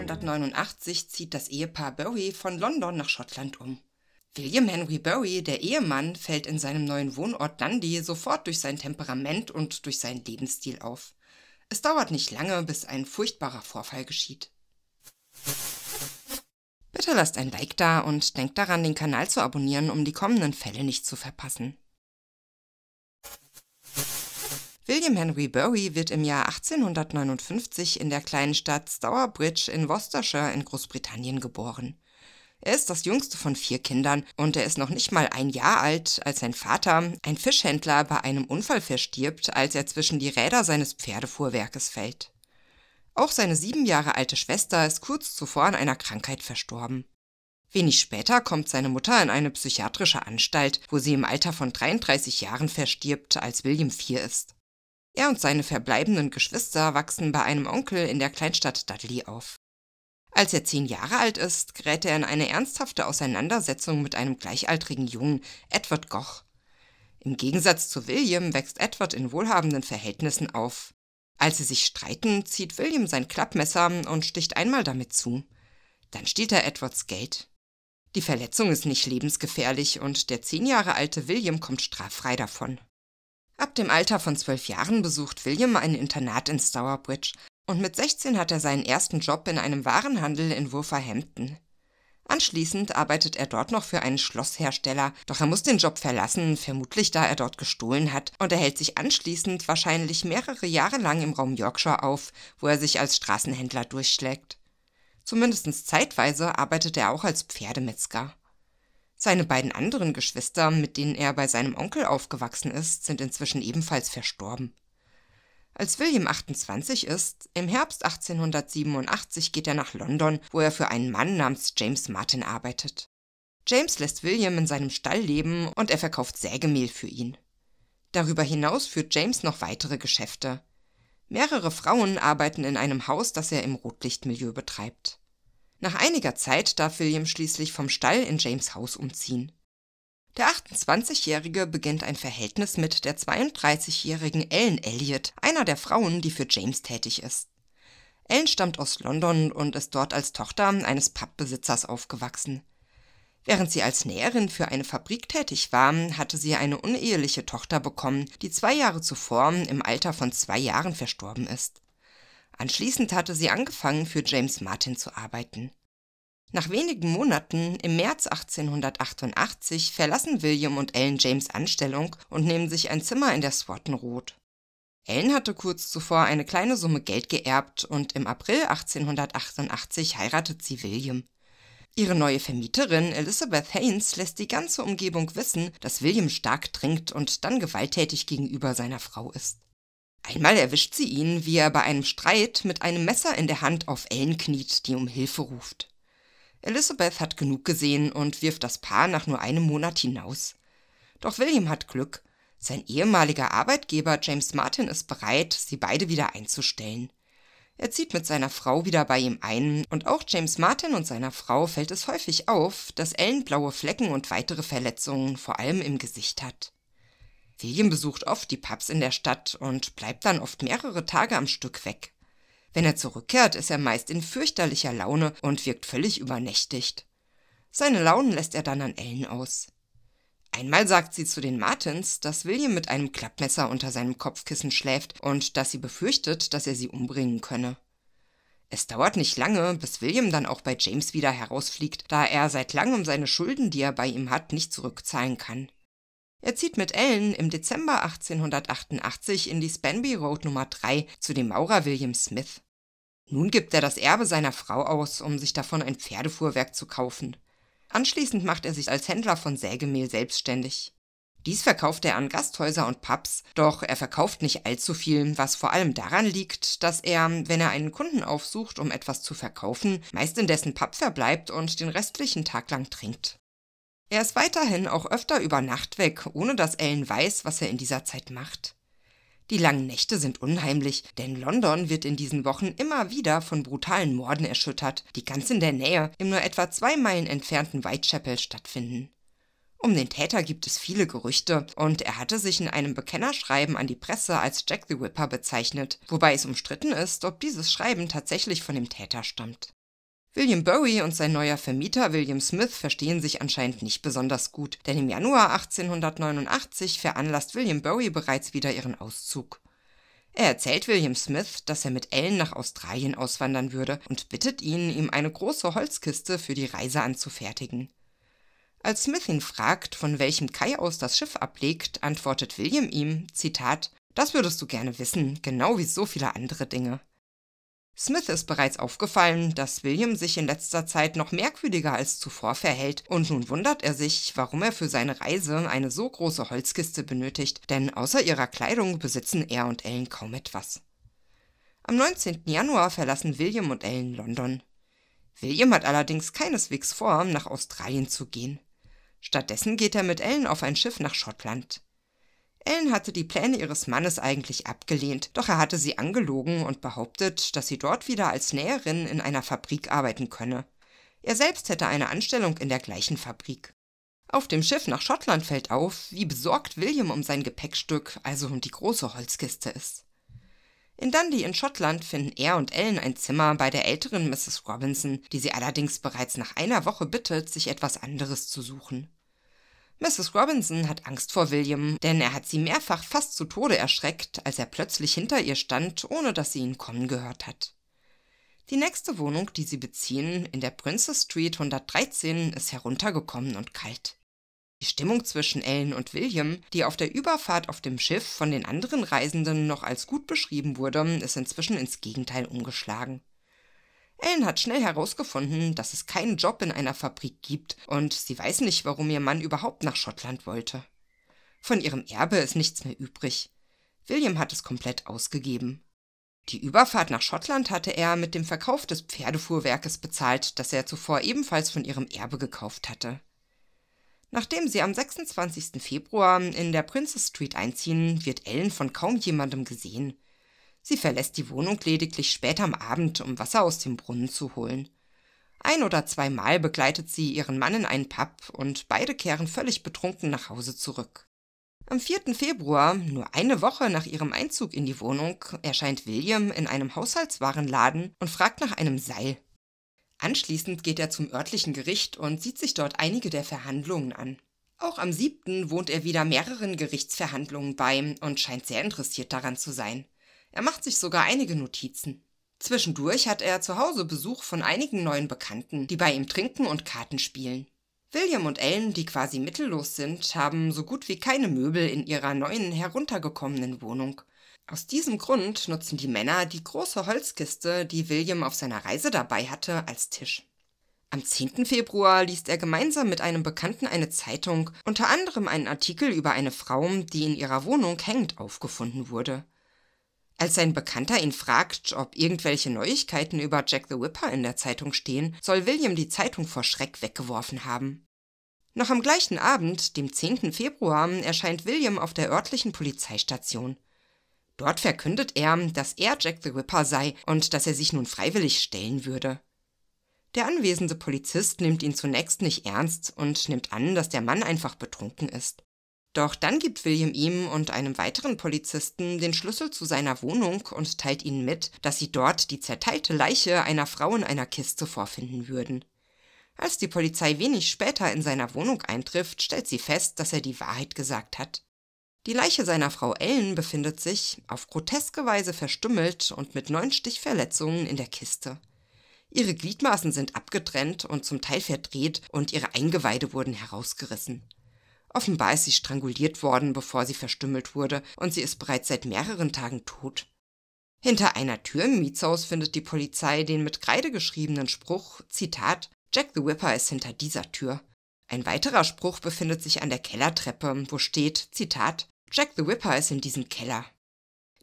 1989 zieht das Ehepaar Bury von London nach Schottland um. William Henry Bury, der Ehemann, fällt in seinem neuen Wohnort Dundee sofort durch sein Temperament und durch seinen Lebensstil auf. Es dauert nicht lange, bis ein furchtbarer Vorfall geschieht. Bitte lasst ein Like da und denkt daran, den Kanal zu abonnieren, um die kommenden Fälle nicht zu verpassen. William Henry Bury wird im Jahr 1859 in der kleinen Stadt Stourbridge in Worcestershire in Großbritannien geboren. Er ist das jüngste von vier Kindern und er ist noch nicht mal ein Jahr alt, als sein Vater, ein Fischhändler, bei einem Unfall verstirbt, als er zwischen die Räder seines Pferdefuhrwerkes fällt. Auch seine sieben Jahre alte Schwester ist kurz zuvor an einer Krankheit verstorben. Wenig später kommt seine Mutter in eine psychiatrische Anstalt, wo sie im Alter von 33 Jahren verstirbt, als William vier ist. Er und seine verbleibenden Geschwister wachsen bei einem Onkel in der Kleinstadt Dudley auf. Als er zehn Jahre alt ist, gerät er in eine ernsthafte Auseinandersetzung mit einem gleichaltrigen Jungen, Edward Goch. Im Gegensatz zu William wächst Edward in wohlhabenden Verhältnissen auf. Als sie sich streiten, zieht William sein Klappmesser und sticht einmal damit zu. Dann stiehlt er Edwards Geld. Die Verletzung ist nicht lebensgefährlich und der zehn Jahre alte William kommt straffrei davon. Ab dem Alter von zwölf Jahren besucht William ein Internat in Stourbridge und mit 16 hat er seinen ersten Job in einem Warenhandel in Wolverhampton. Anschließend arbeitet er dort noch für einen Schlosshersteller, doch er muss den Job verlassen, vermutlich da er dort gestohlen hat, und er hält sich anschließend wahrscheinlich mehrere Jahre lang im Raum Yorkshire auf, wo er sich als Straßenhändler durchschlägt. Zumindest zeitweise arbeitet er auch als Pferdemetzger. Seine beiden anderen Geschwister, mit denen er bei seinem Onkel aufgewachsen ist, sind inzwischen ebenfalls verstorben. Als William 28 ist, im Herbst 1887 geht er nach London, wo er für einen Mann namens James Martin arbeitet. James lässt William in seinem Stall leben und er verkauft Sägemehl für ihn. Darüber hinaus führt James noch weitere Geschäfte. Mehrere Frauen arbeiten in einem Haus, das er im Rotlichtmilieu betreibt. Nach einiger Zeit darf William schließlich vom Stall in James Haus umziehen. Der 28-Jährige beginnt ein Verhältnis mit der 32-jährigen Ellen Elliott, einer der Frauen, die für James tätig ist. Ellen stammt aus London und ist dort als Tochter eines Pappbesitzers aufgewachsen. Während sie als Näherin für eine Fabrik tätig war, hatte sie eine uneheliche Tochter bekommen, die zwei Jahre zuvor im Alter von zwei Jahren verstorben ist. Anschließend hatte sie angefangen, für James Martin zu arbeiten. Nach wenigen Monaten, im März 1888, verlassen William und Ellen James Anstellung und nehmen sich ein Zimmer in der Swarton Road. Ellen hatte kurz zuvor eine kleine Summe Geld geerbt und im April 1888 heiratet sie William. Ihre neue Vermieterin Elizabeth Haynes lässt die ganze Umgebung wissen, dass William stark trinkt und dann gewalttätig gegenüber seiner Frau ist. Einmal erwischt sie ihn, wie er bei einem Streit mit einem Messer in der Hand auf Ellen kniet, die um Hilfe ruft. Elizabeth hat genug gesehen und wirft das Paar nach nur einem Monat hinaus. Doch William hat Glück. Sein ehemaliger Arbeitgeber James Martin ist bereit, sie beide wieder einzustellen. Er zieht mit seiner Frau wieder bei ihm ein und auch James Martin und seiner Frau fällt es häufig auf, dass Ellen blaue Flecken und weitere Verletzungen vor allem im Gesicht hat. William besucht oft die Pubs in der Stadt und bleibt dann oft mehrere Tage am Stück weg. Wenn er zurückkehrt, ist er meist in fürchterlicher Laune und wirkt völlig übernächtigt. Seine Launen lässt er dann an Ellen aus. Einmal sagt sie zu den Martins, dass William mit einem Klappmesser unter seinem Kopfkissen schläft und dass sie befürchtet, dass er sie umbringen könne. Es dauert nicht lange, bis William dann auch bei James wieder herausfliegt, da er seit langem seine Schulden, die er bei ihm hat, nicht zurückzahlen kann. Er zieht mit Ellen im Dezember 1888 in die Spanby Road Nummer 3 zu dem Maurer William Smith. Nun gibt er das Erbe seiner Frau aus, um sich davon ein Pferdefuhrwerk zu kaufen. Anschließend macht er sich als Händler von Sägemehl selbstständig. Dies verkauft er an Gasthäuser und Pubs, doch er verkauft nicht allzu viel, was vor allem daran liegt, dass er, wenn er einen Kunden aufsucht, um etwas zu verkaufen, meist in dessen Pub verbleibt und den restlichen Tag lang trinkt. Er ist weiterhin auch öfter über Nacht weg, ohne dass Ellen weiß, was er in dieser Zeit macht. Die langen Nächte sind unheimlich, denn London wird in diesen Wochen immer wieder von brutalen Morden erschüttert, die ganz in der Nähe, im nur etwa zwei Meilen entfernten Whitechapel stattfinden. Um den Täter gibt es viele Gerüchte und er hatte sich in einem Bekennerschreiben an die Presse als Jack the Ripper bezeichnet, wobei es umstritten ist, ob dieses Schreiben tatsächlich von dem Täter stammt. William Bowie und sein neuer Vermieter William Smith verstehen sich anscheinend nicht besonders gut, denn im Januar 1889 veranlasst William Bowie bereits wieder ihren Auszug. Er erzählt William Smith, dass er mit Ellen nach Australien auswandern würde und bittet ihn, ihm eine große Holzkiste für die Reise anzufertigen. Als Smith ihn fragt, von welchem Kai aus das Schiff ablegt, antwortet William ihm, Zitat, das würdest du gerne wissen, genau wie so viele andere Dinge. Smith ist bereits aufgefallen, dass William sich in letzter Zeit noch merkwürdiger als zuvor verhält, und nun wundert er sich, warum er für seine Reise eine so große Holzkiste benötigt, denn außer ihrer Kleidung besitzen er und Ellen kaum etwas. Am 19. Januar verlassen William und Ellen London. William hat allerdings keineswegs vor, nach Australien zu gehen. Stattdessen geht er mit Ellen auf ein Schiff nach Schottland. Ellen hatte die Pläne ihres Mannes eigentlich abgelehnt, doch er hatte sie angelogen und behauptet, dass sie dort wieder als Näherin in einer Fabrik arbeiten könne. Er selbst hätte eine Anstellung in der gleichen Fabrik. Auf dem Schiff nach Schottland fällt auf, wie besorgt William um sein Gepäckstück, also um die große Holzkiste ist. In Dundee in Schottland finden er und Ellen ein Zimmer bei der älteren Mrs. Robinson, die sie allerdings bereits nach einer Woche bittet, sich etwas anderes zu suchen. Mrs. Robinson hat Angst vor William, denn er hat sie mehrfach fast zu Tode erschreckt, als er plötzlich hinter ihr stand, ohne dass sie ihn kommen gehört hat. Die nächste Wohnung, die sie beziehen, in der Princess Street 113, ist heruntergekommen und kalt. Die Stimmung zwischen Ellen und William, die auf der Überfahrt auf dem Schiff von den anderen Reisenden noch als gut beschrieben wurde, ist inzwischen ins Gegenteil umgeschlagen. Ellen hat schnell herausgefunden, dass es keinen Job in einer Fabrik gibt und sie weiß nicht, warum ihr Mann überhaupt nach Schottland wollte. Von ihrem Erbe ist nichts mehr übrig. William hat es komplett ausgegeben. Die Überfahrt nach Schottland hatte er mit dem Verkauf des Pferdefuhrwerkes bezahlt, das er zuvor ebenfalls von ihrem Erbe gekauft hatte. Nachdem sie am 26. Februar in der Princess Street einziehen, wird Ellen von kaum jemandem gesehen. Sie verlässt die Wohnung lediglich spät am Abend, um Wasser aus dem Brunnen zu holen. Ein oder zweimal begleitet sie ihren Mann in einen Pub und beide kehren völlig betrunken nach Hause zurück. Am 4. Februar, nur eine Woche nach ihrem Einzug in die Wohnung, erscheint William in einem Haushaltswarenladen und fragt nach einem Seil. Anschließend geht er zum örtlichen Gericht und sieht sich dort einige der Verhandlungen an. Auch am 7. wohnt er wieder mehreren Gerichtsverhandlungen bei und scheint sehr interessiert daran zu sein. Er macht sich sogar einige Notizen. Zwischendurch hat er zu Hause Besuch von einigen neuen Bekannten, die bei ihm trinken und Karten spielen. William und Ellen, die quasi mittellos sind, haben so gut wie keine Möbel in ihrer neuen heruntergekommenen Wohnung. Aus diesem Grund nutzen die Männer die große Holzkiste, die William auf seiner Reise dabei hatte, als Tisch. Am 10. Februar liest er gemeinsam mit einem Bekannten eine Zeitung, unter anderem einen Artikel über eine Frau, die in ihrer Wohnung hängend aufgefunden wurde. Als sein Bekannter ihn fragt, ob irgendwelche Neuigkeiten über Jack the Whipper in der Zeitung stehen, soll William die Zeitung vor Schreck weggeworfen haben. Noch am gleichen Abend, dem 10. Februar, erscheint William auf der örtlichen Polizeistation. Dort verkündet er, dass er Jack the Whipper sei und dass er sich nun freiwillig stellen würde. Der anwesende Polizist nimmt ihn zunächst nicht ernst und nimmt an, dass der Mann einfach betrunken ist. Doch dann gibt William ihm und einem weiteren Polizisten den Schlüssel zu seiner Wohnung und teilt ihnen mit, dass sie dort die zerteilte Leiche einer Frau in einer Kiste vorfinden würden. Als die Polizei wenig später in seiner Wohnung eintrifft, stellt sie fest, dass er die Wahrheit gesagt hat. Die Leiche seiner Frau Ellen befindet sich, auf groteske Weise verstümmelt und mit neun Stichverletzungen in der Kiste. Ihre Gliedmaßen sind abgetrennt und zum Teil verdreht und ihre Eingeweide wurden herausgerissen. Offenbar ist sie stranguliert worden, bevor sie verstümmelt wurde, und sie ist bereits seit mehreren Tagen tot. Hinter einer Tür im Mietshaus findet die Polizei den mit Kreide geschriebenen Spruch, Zitat, Jack the Whipper ist hinter dieser Tür. Ein weiterer Spruch befindet sich an der Kellertreppe, wo steht, Zitat, Jack the Whipper ist in diesem Keller.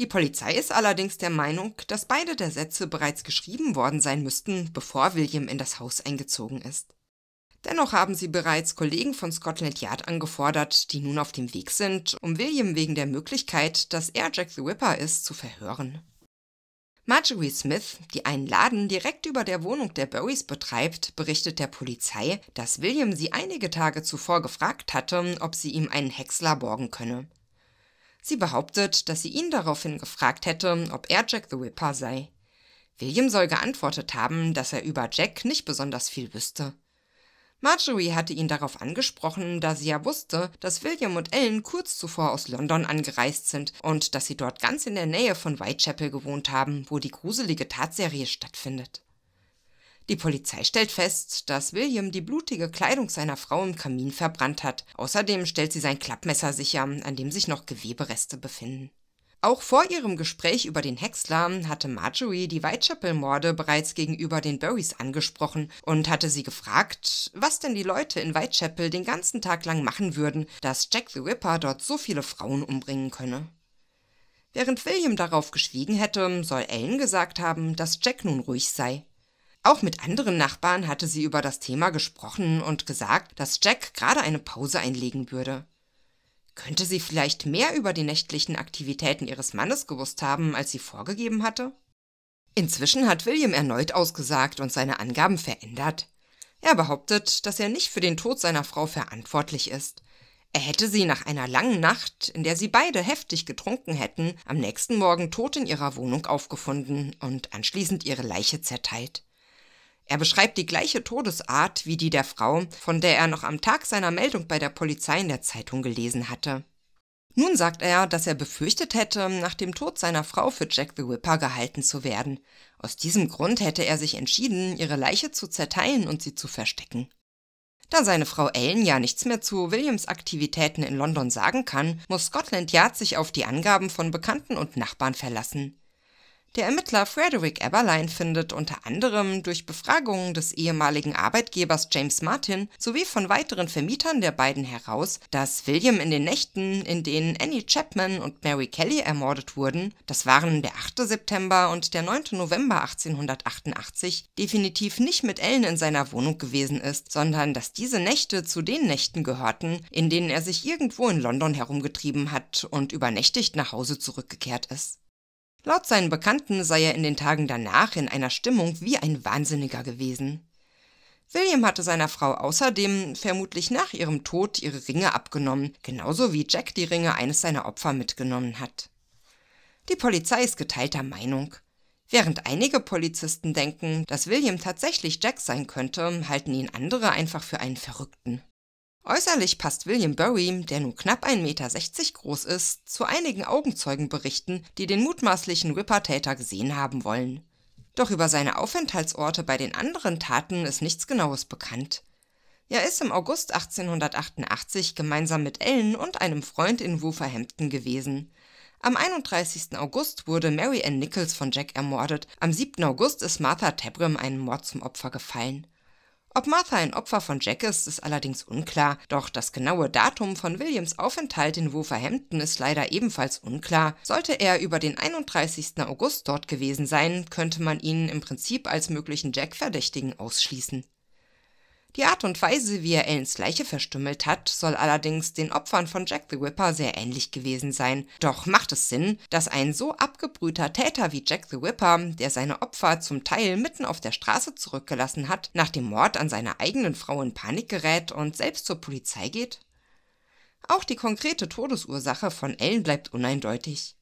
Die Polizei ist allerdings der Meinung, dass beide der Sätze bereits geschrieben worden sein müssten, bevor William in das Haus eingezogen ist. Dennoch haben sie bereits Kollegen von Scotland Yard angefordert, die nun auf dem Weg sind, um William wegen der Möglichkeit, dass er Jack the Ripper ist, zu verhören. Marjorie Smith, die einen Laden direkt über der Wohnung der Burrys betreibt, berichtet der Polizei, dass William sie einige Tage zuvor gefragt hatte, ob sie ihm einen Häcksler borgen könne. Sie behauptet, dass sie ihn daraufhin gefragt hätte, ob er Jack the Ripper sei. William soll geantwortet haben, dass er über Jack nicht besonders viel wüsste. Marjorie hatte ihn darauf angesprochen, da sie ja wusste, dass William und Ellen kurz zuvor aus London angereist sind und dass sie dort ganz in der Nähe von Whitechapel gewohnt haben, wo die gruselige Tatserie stattfindet. Die Polizei stellt fest, dass William die blutige Kleidung seiner Frau im Kamin verbrannt hat. Außerdem stellt sie sein Klappmesser sicher, an dem sich noch Gewebereste befinden. Auch vor ihrem Gespräch über den Häcksler hatte Marjorie die Whitechapel-Morde bereits gegenüber den Burys angesprochen und hatte sie gefragt, was denn die Leute in Whitechapel den ganzen Tag lang machen würden, dass Jack the Ripper dort so viele Frauen umbringen könne. Während William darauf geschwiegen hätte, soll Ellen gesagt haben, dass Jack nun ruhig sei. Auch mit anderen Nachbarn hatte sie über das Thema gesprochen und gesagt, dass Jack gerade eine Pause einlegen würde. Könnte sie vielleicht mehr über die nächtlichen Aktivitäten ihres Mannes gewusst haben, als sie vorgegeben hatte? Inzwischen hat William erneut ausgesagt und seine Angaben verändert. Er behauptet, dass er nicht für den Tod seiner Frau verantwortlich ist. Er hätte sie nach einer langen Nacht, in der sie beide heftig getrunken hätten, am nächsten Morgen tot in ihrer Wohnung aufgefunden und anschließend ihre Leiche zerteilt. Er beschreibt die gleiche Todesart wie die der Frau, von der er noch am Tag seiner Meldung bei der Polizei in der Zeitung gelesen hatte. Nun sagt er, dass er befürchtet hätte, nach dem Tod seiner Frau für Jack the Whipper gehalten zu werden. Aus diesem Grund hätte er sich entschieden, ihre Leiche zu zerteilen und sie zu verstecken. Da seine Frau Ellen ja nichts mehr zu Williams Aktivitäten in London sagen kann, muss Scotland Yard sich auf die Angaben von Bekannten und Nachbarn verlassen. Der Ermittler Frederick Eberlein findet unter anderem durch Befragungen des ehemaligen Arbeitgebers James Martin sowie von weiteren Vermietern der beiden heraus, dass William in den Nächten, in denen Annie Chapman und Mary Kelly ermordet wurden, das waren der 8. September und der 9. November 1888, definitiv nicht mit Ellen in seiner Wohnung gewesen ist, sondern dass diese Nächte zu den Nächten gehörten, in denen er sich irgendwo in London herumgetrieben hat und übernächtigt nach Hause zurückgekehrt ist. Laut seinen Bekannten sei er in den Tagen danach in einer Stimmung wie ein Wahnsinniger gewesen. William hatte seiner Frau außerdem vermutlich nach ihrem Tod ihre Ringe abgenommen, genauso wie Jack die Ringe eines seiner Opfer mitgenommen hat. Die Polizei ist geteilter Meinung. Während einige Polizisten denken, dass William tatsächlich Jack sein könnte, halten ihn andere einfach für einen Verrückten. Äußerlich passt William Burry, der nun knapp 1,60 Meter groß ist, zu einigen Augenzeugenberichten, die den mutmaßlichen Ripper-Täter gesehen haben wollen. Doch über seine Aufenthaltsorte bei den anderen Taten ist nichts Genaues bekannt. Er ist im August 1888 gemeinsam mit Ellen und einem Freund in Wolverhampton gewesen. Am 31. August wurde Mary Ann Nichols von Jack ermordet, am 7. August ist Martha Tabram einem Mord zum Opfer gefallen. Ob Martha ein Opfer von Jack ist, ist allerdings unklar, doch das genaue Datum von Williams Aufenthalt in Wolverhampton ist leider ebenfalls unklar. Sollte er über den 31. August dort gewesen sein, könnte man ihn im Prinzip als möglichen Jack-Verdächtigen ausschließen. Die Art und Weise, wie er Ellens Leiche verstümmelt hat, soll allerdings den Opfern von Jack the Ripper sehr ähnlich gewesen sein. Doch macht es Sinn, dass ein so abgebrühter Täter wie Jack the Ripper, der seine Opfer zum Teil mitten auf der Straße zurückgelassen hat, nach dem Mord an seiner eigenen Frau in Panik gerät und selbst zur Polizei geht? Auch die konkrete Todesursache von Ellen bleibt uneindeutig.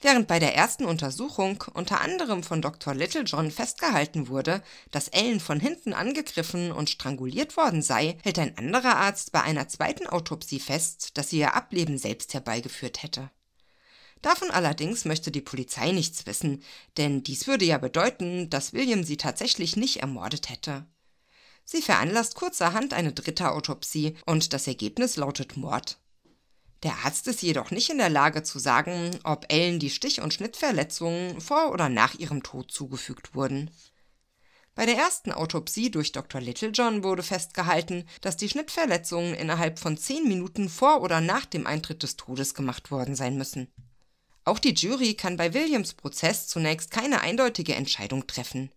Während bei der ersten Untersuchung unter anderem von Dr. Littlejohn festgehalten wurde, dass Ellen von hinten angegriffen und stranguliert worden sei, hält ein anderer Arzt bei einer zweiten Autopsie fest, dass sie ihr Ableben selbst herbeigeführt hätte. Davon allerdings möchte die Polizei nichts wissen, denn dies würde ja bedeuten, dass William sie tatsächlich nicht ermordet hätte. Sie veranlasst kurzerhand eine dritte Autopsie und das Ergebnis lautet Mord. Der Arzt ist jedoch nicht in der Lage zu sagen, ob Ellen die Stich- und Schnittverletzungen vor oder nach ihrem Tod zugefügt wurden. Bei der ersten Autopsie durch Dr. Littlejohn wurde festgehalten, dass die Schnittverletzungen innerhalb von zehn Minuten vor oder nach dem Eintritt des Todes gemacht worden sein müssen. Auch die Jury kann bei Williams Prozess zunächst keine eindeutige Entscheidung treffen.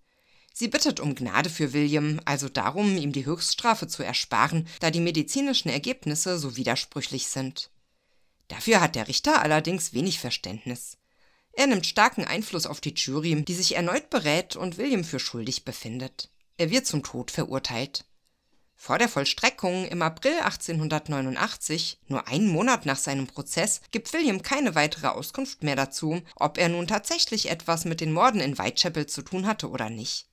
Sie bittet um Gnade für William, also darum, ihm die Höchststrafe zu ersparen, da die medizinischen Ergebnisse so widersprüchlich sind. Dafür hat der Richter allerdings wenig Verständnis. Er nimmt starken Einfluss auf die Jury, die sich erneut berät und William für schuldig befindet. Er wird zum Tod verurteilt. Vor der Vollstreckung im April 1889, nur einen Monat nach seinem Prozess, gibt William keine weitere Auskunft mehr dazu, ob er nun tatsächlich etwas mit den Morden in Whitechapel zu tun hatte oder nicht.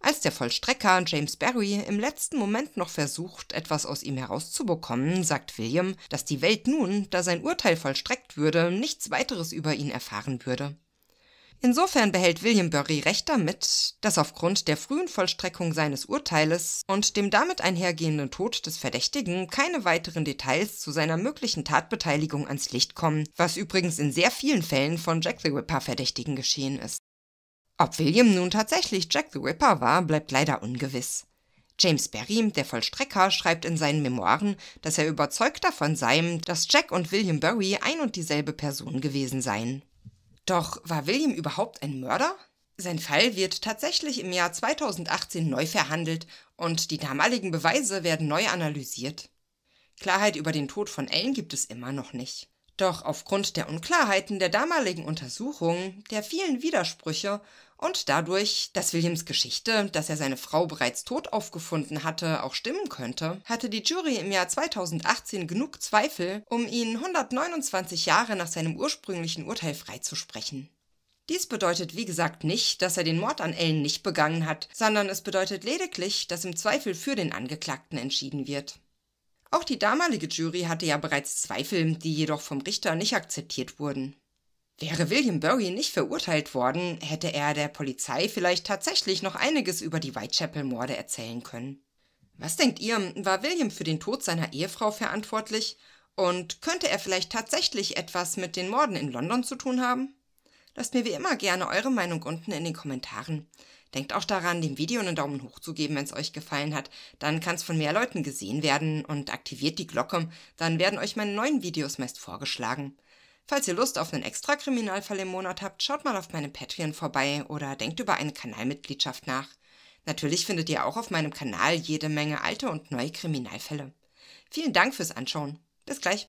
Als der Vollstrecker James Barry im letzten Moment noch versucht, etwas aus ihm herauszubekommen, sagt William, dass die Welt nun, da sein Urteil vollstreckt würde, nichts weiteres über ihn erfahren würde. Insofern behält William Burry recht damit, dass aufgrund der frühen Vollstreckung seines Urteiles und dem damit einhergehenden Tod des Verdächtigen keine weiteren Details zu seiner möglichen Tatbeteiligung ans Licht kommen, was übrigens in sehr vielen Fällen von Jack the Ripper Verdächtigen geschehen ist. Ob William nun tatsächlich Jack the Ripper war, bleibt leider ungewiss. James Berry, der Vollstrecker, schreibt in seinen Memoiren, dass er überzeugt davon sei, dass Jack und William Berry ein und dieselbe Person gewesen seien. Doch war William überhaupt ein Mörder? Sein Fall wird tatsächlich im Jahr 2018 neu verhandelt und die damaligen Beweise werden neu analysiert. Klarheit über den Tod von Ellen gibt es immer noch nicht. Doch aufgrund der Unklarheiten der damaligen Untersuchungen, der vielen Widersprüche und dadurch, dass Williams Geschichte, dass er seine Frau bereits tot aufgefunden hatte, auch stimmen könnte, hatte die Jury im Jahr 2018 genug Zweifel, um ihn 129 Jahre nach seinem ursprünglichen Urteil freizusprechen. Dies bedeutet wie gesagt nicht, dass er den Mord an Ellen nicht begangen hat, sondern es bedeutet lediglich, dass im Zweifel für den Angeklagten entschieden wird. Auch die damalige Jury hatte ja bereits Zweifel, die jedoch vom Richter nicht akzeptiert wurden. Wäre William Burry nicht verurteilt worden, hätte er der Polizei vielleicht tatsächlich noch einiges über die Whitechapel-Morde erzählen können. Was denkt ihr, war William für den Tod seiner Ehefrau verantwortlich und könnte er vielleicht tatsächlich etwas mit den Morden in London zu tun haben? Lasst mir wie immer gerne eure Meinung unten in den Kommentaren. Denkt auch daran, dem Video einen Daumen hoch zu geben, wenn es euch gefallen hat. Dann kann es von mehr Leuten gesehen werden und aktiviert die Glocke, dann werden euch meine neuen Videos meist vorgeschlagen. Falls ihr Lust auf einen extra Kriminalfall im Monat habt, schaut mal auf meinem Patreon vorbei oder denkt über eine Kanalmitgliedschaft nach. Natürlich findet ihr auch auf meinem Kanal jede Menge alte und neue Kriminalfälle. Vielen Dank fürs Anschauen. Bis gleich.